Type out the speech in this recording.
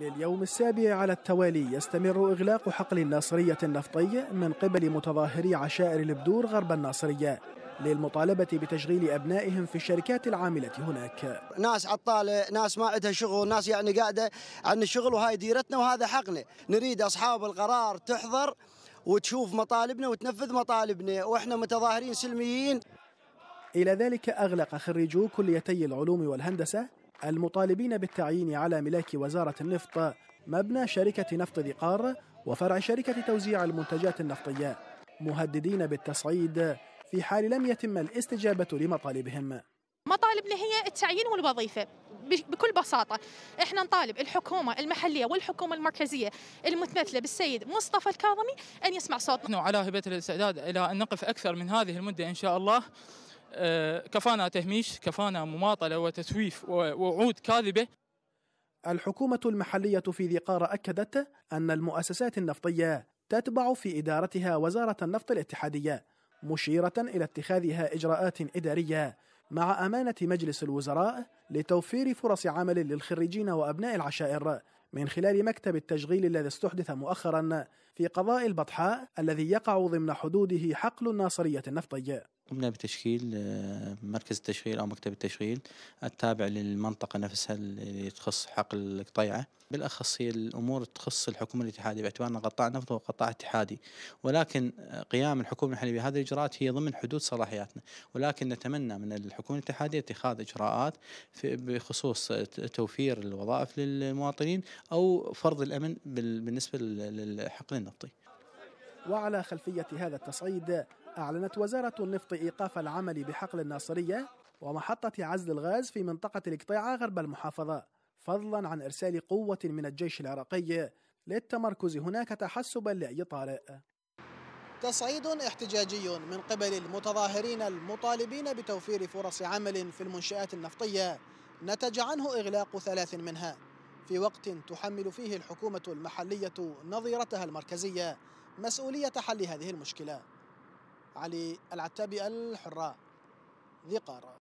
لليوم السابع على التوالي يستمر إغلاق حقل الناصرية النفطي من قبل متظاهري عشائر البدور غرب الناصرية للمطالبة بتشغيل أبنائهم في الشركات العاملة هناك ناس عطالة ناس ما عندها شغل ناس يعني قاعدة عن الشغل وهاي ديرتنا وهذا حقنا نريد أصحاب القرار تحضر وتشوف مطالبنا وتنفذ مطالبنا وإحنا متظاهرين سلميين إلى ذلك أغلق خريجو كليتي العلوم والهندسة المطالبين بالتعيين على ملاك وزارة النفط مبنى شركة نفط ذي قار وفرع شركة توزيع المنتجات النفطية مهددين بالتصعيد في حال لم يتم الاستجابة لمطالبهم مطالبنا هي التعيين والوظيفة بكل بساطة احنا نطالب الحكومة المحلية والحكومة المركزية المتمثلة بالسيد مصطفى الكاظمي أن يسمع صوتنا على هبة الاستعداد إلى أن نقف أكثر من هذه المدة إن شاء الله آه، كفانا تهميش كفانا مماطلة وتسويف ووعود كاذبة الحكومة المحلية في ذي قارة أكدت أن المؤسسات النفطية تتبع في إدارتها وزارة النفط الاتحادية مشيرة إلى اتخاذها إجراءات إدارية مع أمانة مجلس الوزراء لتوفير فرص عمل للخريجين وأبناء العشائر من خلال مكتب التشغيل الذي استحدث مؤخرا في قضاء البطحاء الذي يقع ضمن حدوده حقل الناصرية النفطية قمنا بتشكيل آه، مركز التشغيل أو مكتب التشغيل التابع للمنطقة نفسها اللي تخص حقل القطيعة بالأخص هي الأمور تخص الحكومة الاتحادية باعتبارنا قطاع نفط وقطاع اتحادي ولكن قيام الحكومة الحالية بهذه الإجراءات هي ضمن حدود صلاحياتنا ولكن نتمنى من الحكومة الاتحادية اتخاذ إجراءات بخصوص توفير الوظائف للمواطنين أو فرض الأمن بالنسبة للحقل النفطي وعلى خلفية هذا التصعيد أعلنت وزارة النفط إيقاف العمل بحقل الناصرية ومحطة عزل الغاز في منطقة القطيعة غرب المحافظة فضلا عن إرسال قوة من الجيش العراقي للتمركز هناك تحسبا لأي طارئ تصعيد احتجاجي من قبل المتظاهرين المطالبين بتوفير فرص عمل في المنشآت النفطية نتج عنه إغلاق ثلاث منها في وقت تحمل فيه الحكومة المحلية نظيرتها المركزية مسؤولية حل هذه المشكلة علي العتابي الحرة ذي قارة